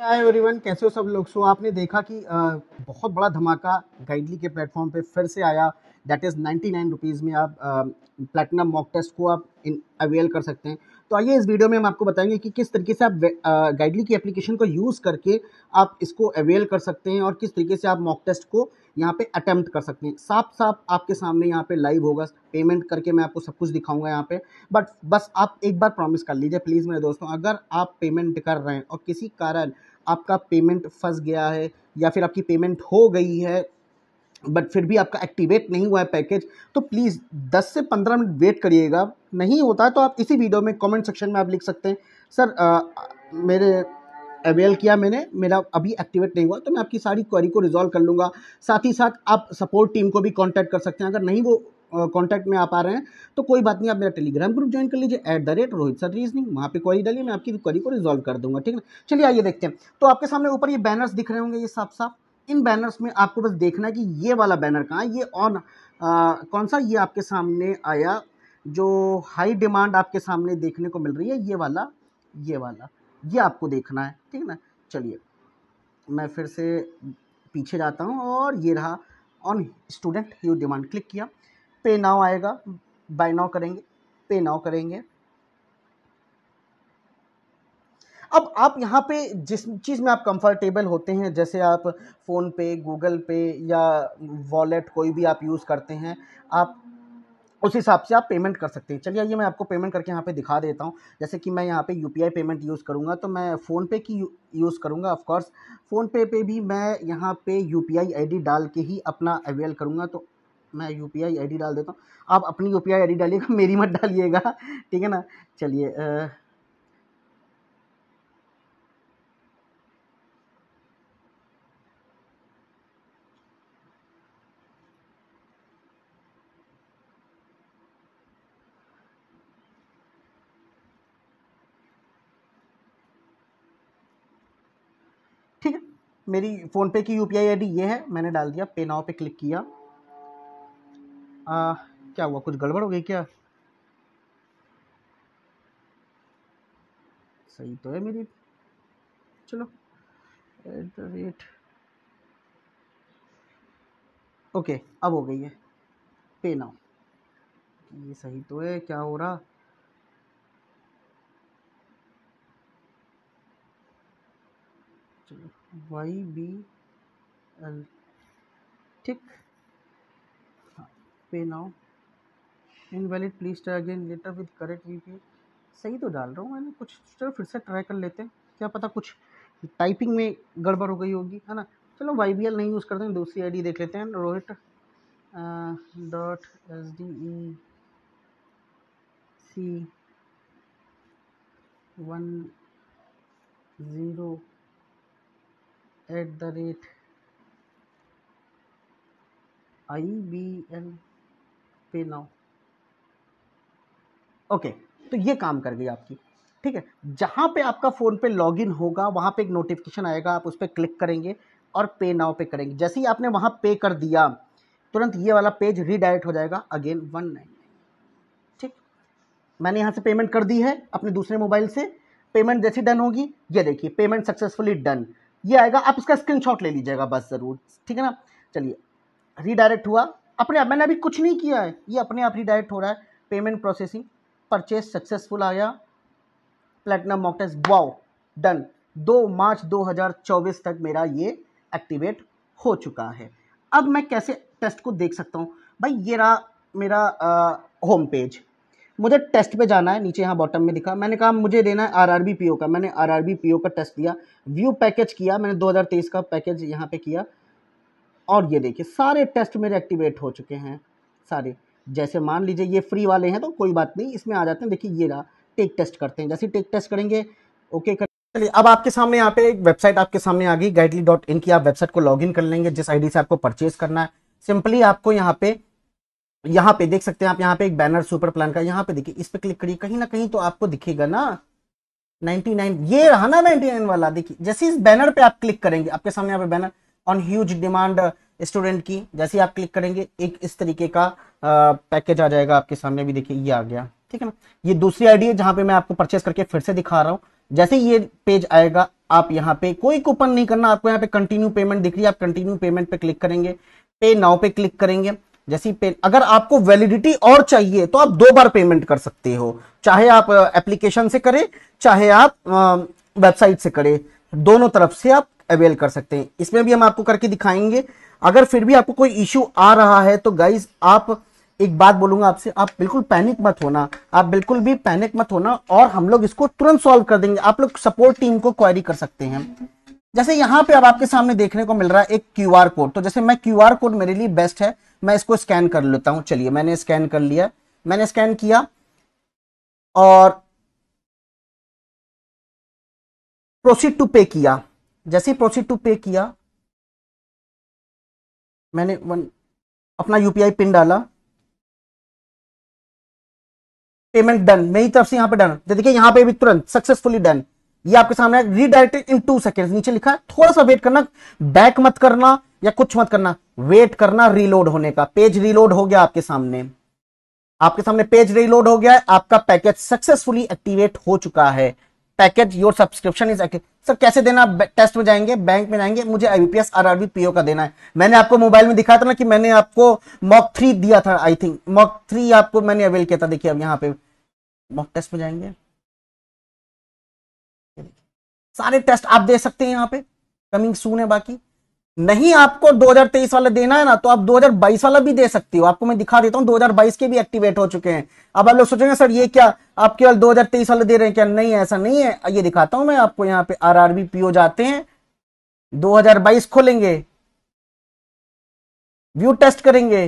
Hi everyone कैसे हो सब लोग सो आपने देखा कि आ, बहुत बड़ा धमाका गाइडली के प्लेटफॉर्म पे फिर से आया that is ninety nine rupees में आप प्लेटिनम मॉक टेस्ट को आप इन अवेल कर सकते हैं तो आइए इस वीडियो में हम आपको बताएंगे कि किस तरीके से आप गाइडली की एप्लीकेशन को यूज़ करके आप इसको अवेल कर सकते हैं और किस तरीके से आप मॉक टेस्ट को यहाँ पे अटैम्प्ट कर सकते हैं साफ साफ आपके सामने यहाँ पे लाइव होगा पेमेंट करके मैं आपको सब कुछ दिखाऊंगा यहाँ पे बट बस आप एक बार प्रॉमिस कर लीजिए प्लीज़ मेरे दोस्तों अगर आप पेमेंट कर रहे हैं और किसी कारण आपका पेमेंट फंस गया है या फिर आपकी पेमेंट हो गई है बट फिर भी आपका एक्टिवेट नहीं हुआ है पैकेज तो प्लीज़ 10 से 15 मिनट वेट करिएगा नहीं होता तो आप इसी वीडियो में कमेंट सेक्शन में आप लिख सकते हैं सर आ, मेरे अवेल किया मैंने मेरा अभी एक्टिवेट नहीं हुआ तो मैं आपकी सारी क्वेरी को रिजॉल्व कर लूँगा साथ ही साथ आप सपोर्ट टीम को भी कॉन्टैक्ट कर सकते हैं अगर नहीं वो कॉन्टैक्ट में आप आ रहे हैं तो कोई बात नहीं आप मेरा टेलीग्राम ग्रुप ज्वाइन कर लीजिए at the rate Rohit sir reasoning वहाँ पे क्वारी डालिए मैं आपकी क्वारी को रिजॉल्व कर दूंगा ठीक है चलिए आइए देखते हैं तो आपके सामने ऊपर ये बैनर्स दिख रहे होंगे ये साफ साफ इन बैनर्स में आपको बस देखना है कि ये वाला बैनर कहाँ ये ऑन कौन सा ये आपके सामने आया जो हाई डिमांड आपके सामने देखने को मिल रही है ये वाला ये वाला ये आपको देखना है ठीक है ना चलिए मैं फिर से पीछे जाता हूँ और ये रहा on student you demand click किया पे नाव आएगा बाय नाव करेंगे पे नाव करेंगे अब आप यहाँ पे जिस चीज़ में आप कंफर्टेबल होते हैं जैसे आप फ़ोन पे गूगल पे या वॉलेट कोई भी आप यूज़ करते हैं आप उस हिसाब से आप पेमेंट कर सकते हैं चलिए ये मैं आपको पेमेंट करके यहाँ पे दिखा देता हूँ जैसे कि मैं यहाँ पे यू पेमेंट यूज़ करूँगा तो मैं फ़ोनपे की यूज़ करूँगा ऑफकोर्स फ़ोन पे पे भी मैं यहाँ पे यू पी डाल के ही अपना अवेल करूँगा तो मैं यू पी आई डाल देता हूँ आप अपनी यू पी आई डालिएगा मेरी मत डालिएगा ठीक है ना चलिए मेरी फ़ोनपे की यू पी आई आई ये है मैंने डाल दिया पे नाव पे क्लिक किया आ, क्या हुआ कुछ गड़बड़ हो गई क्या सही तो है मेरी चलो एट द रेट ओके अब हो गई है पे नाउ ये सही तो है क्या हो रहा चलो वाई बी एल ठीक हाँ, pay now invalid please try again later with correct V सही तो डाल रहा हूँ मैंने कुछ चलो फिर से ट्राई कर लेते हैं क्या पता कुछ टाइपिंग में गड़बड़ हो गई होगी है ना चलो वाई बी एल नहीं यूज़ करते हैं दूसरी डी देख लेते हैं Rohit dot S D E C one zero at the rate I B L pay now okay तो ये काम कर गई आपकी ठीक है जहां पे आपका फ़ोन पे लॉगिन होगा वहां पे एक नोटिफिकेशन आएगा आप उस पर क्लिक करेंगे और पे नाउ पे करेंगे जैसे ही आपने वहां पे कर दिया तुरंत ये वाला पेज रीडायरेक्ट हो जाएगा अगेन वन नाइन ठीक मैंने यहां से पेमेंट कर दी है अपने दूसरे मोबाइल से पेमेंट जैसी डन होगी ये देखिए पेमेंट सक्सेसफुली डन ये आएगा आप इसका स्क्रीनशॉट ले लीजिएगा बस ज़रूर ठीक है ना चलिए रीडायरेक्ट हुआ अपने आप मैंने अभी कुछ नहीं किया है ये अपने आप रीडायरेक्ट हो रहा है पेमेंट प्रोसेसिंग परचेस सक्सेसफुल आया प्लेटिनम मॉकटेस वाओ डन दो मार्च 2024 तक मेरा ये एक्टिवेट हो चुका है अब मैं कैसे टेस्ट को देख सकता हूँ भाई ये रहा मेरा होम पेज मुझे टेस्ट पे जाना है नीचे यहाँ बॉटम में दिखा मैंने कहा मुझे देना है R R B P O का मैंने R R B P O का टेस्ट दिया व्यू पैकेज किया मैंने 2023 का पैकेज यहाँ पे किया और ये देखिए सारे टेस्ट मेरे एक्टिवेट हो चुके हैं सारे जैसे मान लीजिए ये फ्री वाले हैं तो कोई बात नहीं इसमें आ जाते हैं देखिए ये रहा टेक टेस्ट करते हैं जैसे टेक टेस्ट करेंगे ओके कर चलिए अब आपके सामने यहाँ पे एक वेबसाइट आपके सामने आ गई गाइडली डॉट इन की आप वेबसाइट को लॉगिन कर लेंगे जिस आईडी से आपको परचेज करना है सिंपली आपको यहाँ पे यहाँ पे देख सकते हैं आप यहाँ पे एक बैनर सुपर प्लान का यहाँ पे देखिए इस पे क्लिक करिए कहीं ना कहीं तो आपको दिखेगा ना 99 ये रहा ना 99 वाला देखिए जैसे इस बैनर पे आप क्लिक करेंगे आपके सामने यहाँ पे banner on huge demand student की जैसे आप क्लिक करेंगे एक इस तरीके का पैकेज आ जाएगा आपके सामने भी देखिए ये आ गया ठीक है ना ये दूसरी आईडी है जहां पे मैं आपको परचेस करके फिर से दिखा रहा हूँ जैसे ये पेज आएगा आप यहाँ पे कोई कूपन नहीं करना आपको यहाँ पे कंटिन्यू पेमेंट दिख रही है आप कंटिन्यू पेमेंट पे क्लिक करेंगे पे नाउ पे क्लिक करेंगे जैसी पे अगर आपको वैलिडिटी और चाहिए तो आप दो बार पेमेंट कर सकते हो चाहे आप एप्लीकेशन से करें चाहे आप वेबसाइट से करें दोनों तरफ से आप अवेल कर सकते हैं इसमें भी हम आपको करके दिखाएंगे अगर फिर भी आपको कोई इश्यू आ रहा है तो गाइज आप एक बात बोलूंगा आपसे आप बिल्कुल पैनिक मत होना आप बिल्कुल भी पैनिक मत होना और हम लोग इसको तुरंत सॉल्व कर देंगे आप लोग सपोर्ट टीम को क्वारी कर सकते हैं जैसे यहाँ पे अब आपके सामने देखने को मिल रहा है एक क्यूआर कोड तो जैसे मैं क्यूआर कोड मेरे लिए बेस्ट है मैं इसको स्कैन कर लेता हूं चलिए मैंने स्कैन कर लिया मैंने स्कैन किया और प्रोसीड टू पे किया जैसे ही प्रोसीड टू पे किया मैंने वन अपना यूपीआई पिन डाला पेमेंट डन मेरी तरफ से यहां पे डन तो देखिए यहां पे भी तुरंत सक्सेसफुली डन ये आपके सामने रिडायरेक्टेड इन टू सेकेंड नीचे लिखा है थोड़ा सा वेट करना बैक मत करना या कुछ मत करना वेट करना रीलोड होने का पेज रीलोड हो गया आपके सामने आपके सामने पेज रीलोड हो गया आपका पैकेज सक्सेसफुली एक्टिवेट हो चुका है package your subscription is sir कैसे देना टेस्ट में जाएंगे बैंक में जाएंगे मुझे आईबीपीएस आरआरबी पीओ का देना है मैंने आपको मोबाइल में दिखाया था ना कि मैंने आपको मॉक थ्री दिया था आई थिंक मॉक थ्री आपको मैंने अवेल किया था देखिए अब यहाँ पे मॉक टेस्ट में जाएंगे सारे टेस्ट आप दे सकते हैं यहाँ पे कमिंग सून है बाकी नहीं आपको 2023 वाला देना है ना तो आप 2022 वाला भी दे सकती हो आपको मैं दिखा देता हूँ 2022 के भी एक्टिवेट हो चुके हैं अब आप लोग सोचेंगे सर ये क्या आप केवल 2023 वाले दे रहे हैं क्या नहीं ऐसा नहीं है ये दिखाता हूं मैं आपको यहाँ पे आर आरआरबी पीओ जाते हैं 2022 खोलेंगे व्यू टेस्ट करेंगे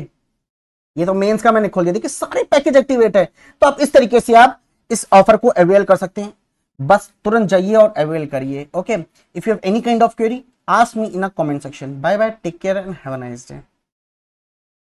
ये तो मेन्स का मैंने खोल दिया देखिए सारे पैकेज एक्टिवेट है तो आप इस तरीके से आप इस ऑफर को अवेल कर सकते हैं बस तुरंत जाइए और अवेल करिए okay if you have any kind of query ask me in a comment section. Bye bye. Take care and have a nice day.